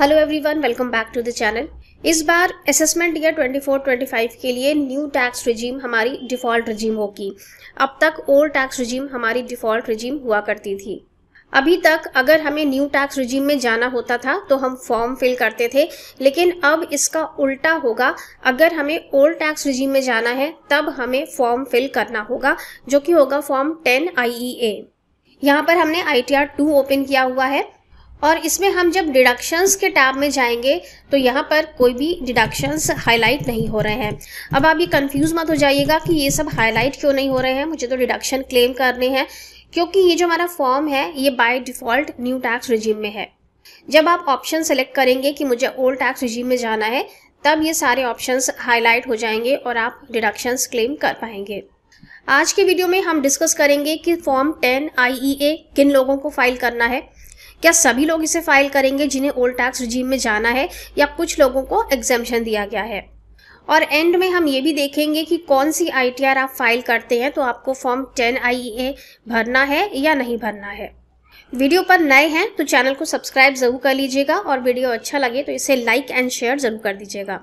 Hello everyone welcome back to the channel इस बार assessment year 24-25 के लिए न्यू टैक्स रिजीम हमारी डिफ़ॉल्ट रिजीम होगी अब तक ओल्ड टैक्स रिजीम हमारी डिफ़ॉल्ट रिजीम हुआ करती थी अभी तक अगर हमें न्यू टैक्स रिजीम में जाना होता था तो हम फॉर्म फिल करते थे लेकिन अब इसका उल्टा होगा अगर हमें ओल्ड टैक्स रिजीम में जाना है तब हमें फॉर्म फिल करना होगा जो कि होगा फॉर्म टेन आई यहाँ पर हमने आई टी ओपन किया हुआ है और इसमें हम जब डिडक्शंस के टैब में जाएंगे तो यहाँ पर कोई भी डिडक्शंस हाईलाइट नहीं हो रहे हैं अब आप ये कंफ्यूज मत हो जाइएगा कि ये सब हाईलाइट क्यों नहीं हो रहे हैं मुझे तो डिडक्शन क्लेम करने हैं क्योंकि ये जो हमारा फॉर्म है ये by default new tax regime में है जब आप ऑप्शन सेलेक्ट करेंगे कि मुझे ओल्ड टैक्स रिजीम में जाना है तब ये सारे ऑप्शंस हाईलाइट हो जाएंगे और आप डिडक्शंस क्लेम कर पाएंगे आज के वीडियो में हम डिस्कस करेंगे कि फॉर्म 10 आईईए किन लोगों को फाइल करना है क्या सभी लोग इसे फाइल करेंगे जिन्हें ओल्ड टैक्स रिजीम में जाना है या कुछ लोगों को एग्जामेशन दिया गया है और एंड में हम ये भी देखेंगे कि कौन सी आईटीआर आप फाइल करते हैं तो आपको फॉर्म 10 आईईए भरना है या नहीं भरना है वीडियो पर नए हैं तो चैनल को सब्सक्राइब जरूर कर लीजिएगा और वीडियो अच्छा लगे तो इसे लाइक एंड शेयर जरूर कर दीजिएगा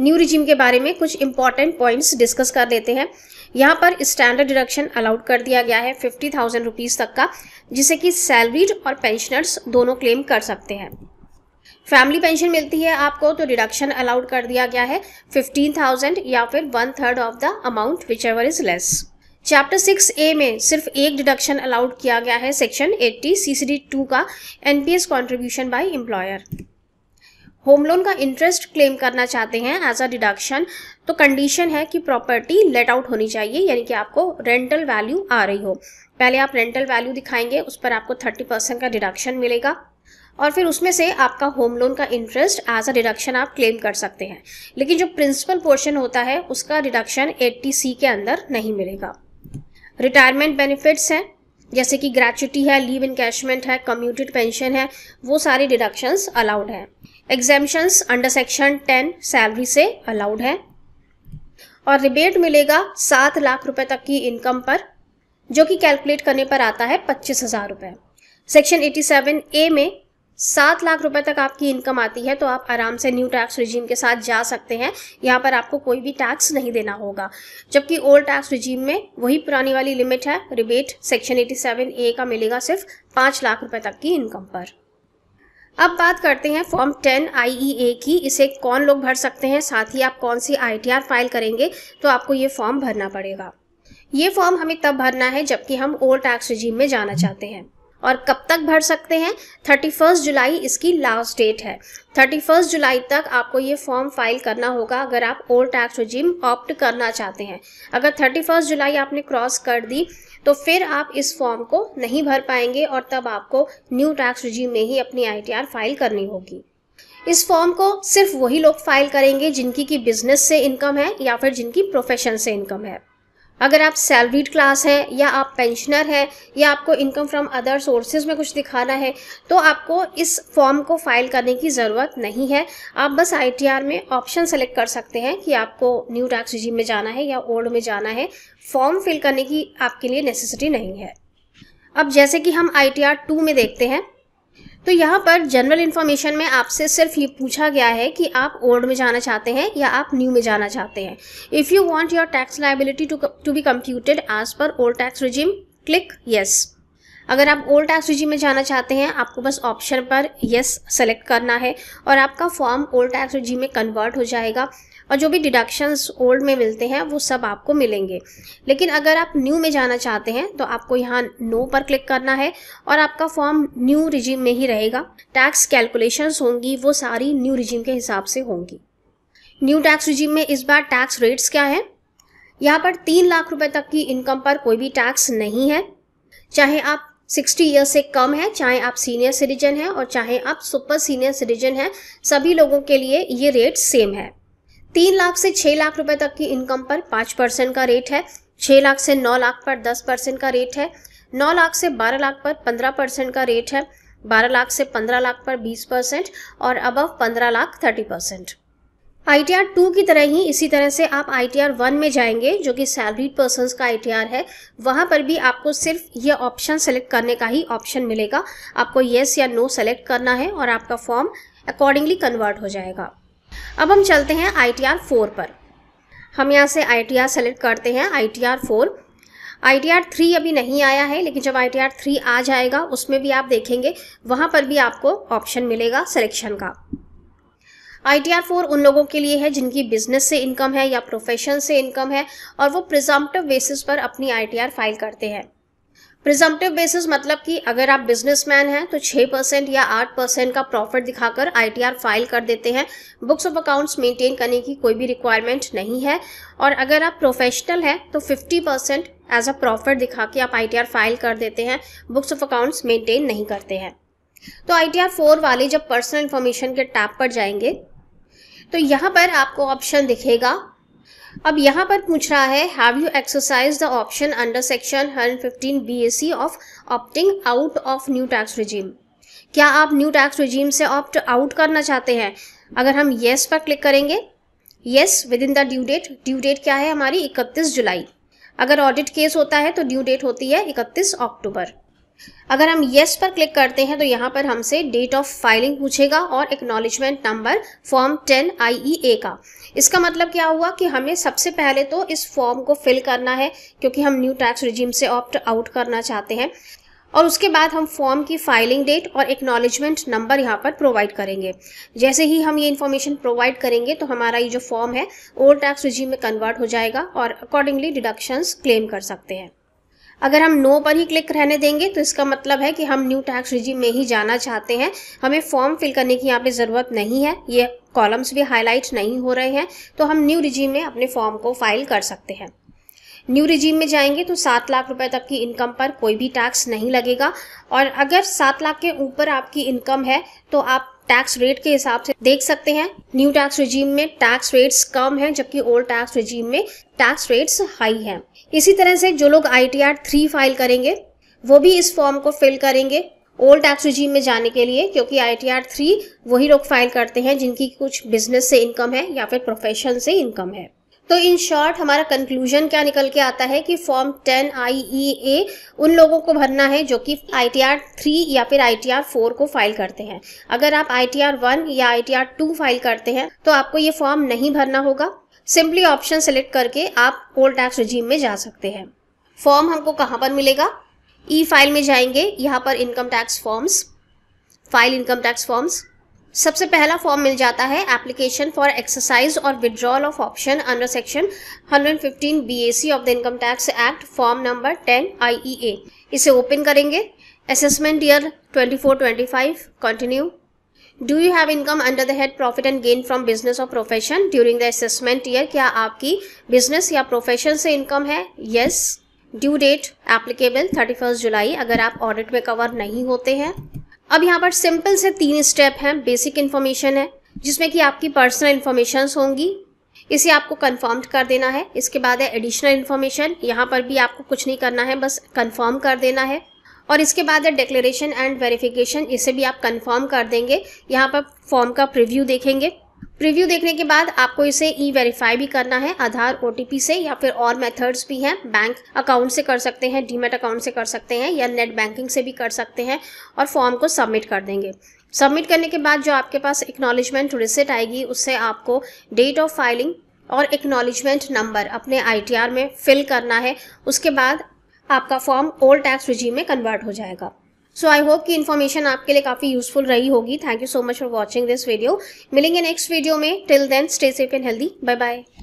न्यू रिजीम के बारे में कुछ इंपॉर्टेंट पॉइंट्स डिस्कस कर लेते हैं यहाँ पर स्टैंडर्ड डिडक्शन अलाउड कर दिया गया है फिफ्टी थाउजेंड रुपीज़ तक का जिसे कि सैलरीड और पेंशनर्स दोनों क्लेम कर सकते हैं फैमिली पेंशन मिलती है आपको तो डिडक्शन अलाउड कर दिया गया है फिफ्टीन थाउजेंड या फिर one third of the amount which ever is less chapter six A में सिर्फ एक डिडक्शन अलाउड किया गया है section eighty C C D two का S contribution by employer home loan का इंटरेस्ट क्लेम करना चाहते हैं एज अ डिडक्शन तो कंडीशन है कि प्रॉपर्टी लेट आउट होनी चाहिए यानी कि आपको रेंटल वैल्यू आ रही हो पहले आप रेंटल वैल्यू दिखाएंगे उस पर आपको थर्टी परसेंट का डिडक्शन मिलेगा और फिर उसमें से आपका होम लोन का इंटरेस्ट एज अ डिडक्शन आप क्लेम कर सकते हैं लेकिन जो प्रिंसिपल पोर्शन होता है उसका डिडक्शन एट्टी सी के अंदर नहीं मिलेगा रिटायरमेंट बेनिफिट्स हैं जैसे कि ग्रेचुटी है लीव इनकैशमेंट है कम्यूटेड पेंशन है वो सारे डिडक्शंस अलाउड हैं exemptions under section ten salary से अलाउड है और रिबेट मिलेगा सात लाख रुपए तक की इनकम पर जो कि कैलकुलेट करने पर आता है पच्चीस हजार रुपए सेक्शन 87 ए में सात लाख रुपए तक आपकी इनकम आती है तो आप आराम से न्यू टैक्स रिजीम के साथ जा सकते हैं यहाँ पर आपको कोई भी टैक्स नहीं देना होगा जबकि ओल्ड टैक्स रिजीम में वही पुरानी वाली लिमिट है रिबेट सेक्शन 87 ए का मिलेगा सिर्फ पाँच लाख रुपए तक की इनकम पर अब बात करते हैं फॉर्म 10 आईईए की इसे कौन लोग भर सकते हैं साथ ही आप कौन सी आईटीआर फाइल करेंगे तो आपको ये फॉर्म भरना पड़ेगा ये फॉर्म हमें तब भरना है जबकि हम ओल्ड टैक्स रिजीम में जाना चाहते हैं और कब तक भर सकते हैं थर्टी फर्स्ट जुलाई इसकी लास्ट डेट है थर्टी फर्स्ट जुलाई तक आपको ये फॉर्म फाइल करना होगा अगर आप ओल्ड टैक्स रिजीम ऑप्ट करना चाहते हैं अगर थर्टी फर्स्ट जुलाई आपने क्रॉस कर दी तो फिर आप इस फॉर्म को नहीं भर पाएंगे और तब आपको न्यू टैक्स रिजीम में ही अपनी आई फाइल करनी होगी इस फॉर्म को सिर्फ वही लोग फाइल करेंगे जिनकी की बिजनेस से इनकम है या फिर जिनकी प्रोफेशन से इनकम है अगर आप सैलरीड क्लास हैं या आप पेंशनर हैं या आपको इनकम फ्रॉम अदर सोर्सेज में कुछ दिखाना है तो आपको इस फॉर्म को फाइल करने की ज़रूरत नहीं है आप बस आईटीआर में ऑप्शन सेलेक्ट कर सकते हैं कि आपको न्यू टैक्स रिजीम में जाना है या ओल्ड में जाना है फॉर्म फिल करने की आपके लिए नेसेसिटी नहीं है अब जैसे कि हम आई टी आर टू में देखते हैं तो यहाँ पर जनरल इन्फॉर्मेशन में आपसे सिर्फ ये पूछा गया है कि आप ओल्ड में जाना चाहते हैं या आप न्यू में जाना चाहते हैं if you want your tax liability to be computed as per old tax regime click yes अगर आप ओल्ड टैक्स सूची में जाना चाहते हैं आपको बस ऑप्शन पर येस सेलेक्ट करना है और आपका फॉर्म ओल्ड टैक्स में कन्वर्ट हो जाएगा और जो भी डिडक्शंस ओल्ड में मिलते हैं वो सब आपको मिलेंगे लेकिन अगर आप न्यू में जाना चाहते हैं तो आपको यहाँ नो पर क्लिक करना है और आपका फॉर्म न्यू रिजीम में ही रहेगा टैक्स कैलकुलेशंस होंगी वो सारी न्यू रिजीम के हिसाब से होंगी न्यू टैक्स रिजिम में इस बार टैक्स रेट्स क्या है यहाँ पर तीन लाख रुपए तक की इनकम पर कोई भी टैक्स नहीं है चाहे आप सिक्सटी ईयर से कम है चाहे आप सीनियर सिटीजन हैं और चाहे आप सुपर सीनियर सिटीजन हैं सभी लोगों के लिए ये रेट सेम है तीन लाख से छः लाख रुपए तक की इनकम पर पाँच परसेंट का रेट है छः लाख से नौ लाख पर दस परसेंट का रेट है नौ लाख से बारह लाख पर पंद्रह परसेंट का रेट है बारह लाख से पंद्रह लाख पर बीस परसेंट और अबव पंद्रह lakh thirty percent I T R two की तरह ही इसी तरह से आप आई टी आर वन में जाएंगे जो कि सैलरीड पर्सन का आई टी आर है वहाँ पर भी आपको सिर्फ ये ऑप्शन सेलेक्ट करने का ही ऑप्शन मिलेगा आपको येस या नो सेलेक्ट करना है और आपका फॉर्म अकॉर्डिंगली कन्वर्ट हो जाएगा अब हम चलते हैं आई टी आर फोर पर हम यहाँ से आई टी आर सेलेक्ट करते हैं I T R four I T R three अभी नहीं आया है लेकिन जब आई टी आर थ्री आ जाएगा उसमें भी आप देखेंगे वहाँ पर भी आपको ऑप्शन मिलेगा सिलेक्शन का आईटीआर फोर उन लोगों के लिए है जिनकी बिजनेस से इनकम है या प्रोफेशन से इनकम है और वो प्रिजम्पटिव बेसिस पर अपनी आईटीआर फाइल करते हैं प्रिजम्पटिव बेसिस मतलब कि अगर आप बिजनेसमैन हैं तो 6 परसेंट या 8 परसेंट का प्रॉफिट दिखाकर आईटीआर फाइल कर देते हैं बुक्स ऑफ अकाउंट्स मेंटेन करने की कोई भी रिक्वायरमेंट नहीं है और अगर आप प्रोफेशनल हैं तो 50 परसेंट एज अ प्रॉफिट दिखा के आप आईटीआर फाइल कर देते हैं बुक्स ऑफ अकाउंट्स मेंटेन नहीं करते हैं तो आई टी वाले जब पर्सनल इन्फॉर्मेशन के टैप पर जाएंगे तो यहाँ पर आपको ऑप्शन दिखेगा अब यहाँ पर पूछ रहा है have you exercise the option under section 115 C of opting out of new tax regime क्या आप न्यू टैक्स रिजीम से ऑप्ट आउट करना चाहते हैं अगर हम येस yes पर क्लिक करेंगे yes within the due date due date क्या है हमारी इकतीस जुलाई अगर ऑडिट केस होता है तो ड्यू डेट होती है इकतीस अक्टूबर अगर हम येस yes पर क्लिक करते हैं तो यहाँ पर हमसे डेट ऑफ फाइलिंग पूछेगा और एक्नॉलेजमेंट नंबर फॉर्म 10 ए का इसका मतलब क्या हुआ कि हमें सबसे पहले तो इस फॉर्म को फिल करना है क्योंकि हम न्यू टैक्स रिजीम से ऑप्ट आउट करना चाहते हैं और उसके बाद हम फॉर्म की फाइलिंग डेट और एक्नॉलेजमेंट नंबर यहाँ पर प्रोवाइड करेंगे जैसे ही हम ये इन्फॉर्मेशन प्रोवाइड करेंगे तो हमारा ये जो फॉर्म है ओल्ड टैक्स रिजीम में कन्वर्ट हो जाएगा और अकॉर्डिंगली डिडक्शंस क्लेम कर सकते हैं अगर हम नो पर ही क्लिक रहने देंगे तो इसका मतलब है कि हम न्यू टैक्स रिजीम में ही जाना चाहते हैं हमें फॉर्म फिल करने की यहाँ पे ज़रूरत नहीं है ये कॉलम्स भी हाईलाइट नहीं हो रहे हैं तो हम न्यू रिजीम में अपने फॉर्म को फाइल कर सकते हैं न्यू रिजीम में जाएंगे तो सात लाख रुपए तक की इनकम पर कोई भी टैक्स नहीं लगेगा और अगर सात लाख के ऊपर आपकी इनकम है तो आप टैक्स रेट के हिसाब से देख सकते हैं न्यू टैक्स रिजीम में टैक्स रेट्स कम है जबकि ओल्ड टैक्स रिजीम में टैक्स रेट्स हाई है इसी तरह से जो लोग I T R three file करेंगे वो भी इस फॉर्म को फिल करेंगे ओल्ड टैक्स रिजीम में जाने के लिए क्योंकि आई टी आर थ्री वही लोग फाइल करते हैं जिनकी कुछ बिजनेस से इनकम है या फिर प्रोफेशन से इनकम है तो इन शॉर्ट हमारा कंक्लूजन क्या निकल के आता है कि फॉर्म टेन आई ई ए उन लोगों को भरना है जो कि आई टी आर थ्री या फिर आई टी आर फोर को फाइल करते हैं अगर आप आई टी आर वन या I T R two file करते हैं तो आपको ये फॉर्म नहीं भरना होगा सिंपली ऑप्शन सेलेक्ट करके आप ओल्ड टैक्स रिजीम में जा सकते हैं फॉर्म हमको कहाँ पर मिलेगा ई e फाइल में जाएंगे यहाँ पर income tax forms file income tax forms सबसे पहला फॉर्म मिल जाता है एप्लीकेशन फॉर एक्सरसाइज और withdrawal of option under section 115 BAC of the income tax act form number 10 IEA इसे ओपन करेंगे assessment year 24-25 continue do you have income under the head profit and gain from business और profession during the assessment year क्या आपकी business या profession से income है yes yes. Due date applicable 31 जुलाई अगर आप ऑडिट में कवर नहीं होते हैं अब यहाँ पर सिंपल से तीन स्टेप हैं बेसिक इन्फॉर्मेशन है जिसमें कि आपकी पर्सनल इन्फॉर्मेशन होंगी इसे आपको कन्फर्म कर देना है इसके बाद है एडिशनल इन्फॉर्मेशन यहाँ पर भी आपको कुछ नहीं करना है बस कन्फर्म कर देना है और इसके बाद है डिक्लेरेशन एंड वेरिफिकेशन इसे भी आप कन्फर्म कर देंगे यहाँ पर फॉर्म का प्रिव्यू देखेंगे रिव्यू देखने के बाद आपको इसे ई वेरीफाई भी करना है आधार ओ से या फिर और मेथड्स भी हैं बैंक अकाउंट से कर सकते हैं डीमेट अकाउंट से कर सकते हैं या नेट बैंकिंग से भी कर सकते हैं और फॉर्म को सबमिट कर देंगे सबमिट करने के बाद जो आपके पास एक्नॉलेजमेंट रिसिट आएगी उससे आपको डेट ऑफ फाइलिंग और एक्नॉलेजमेंट नंबर अपने आई में फिल करना है उसके बाद आपका फॉर्म ओल्ड टैक्स रिजीम में कन्वर्ट हो जाएगा सो आई होप कि इन्फॉर्मेशन आपके लिए काफ़ी यूजफुल रही होगी thank you so much for watching this video मिलेंगे नेक्स्ट वीडियो में till then stay safe and healthy bye bye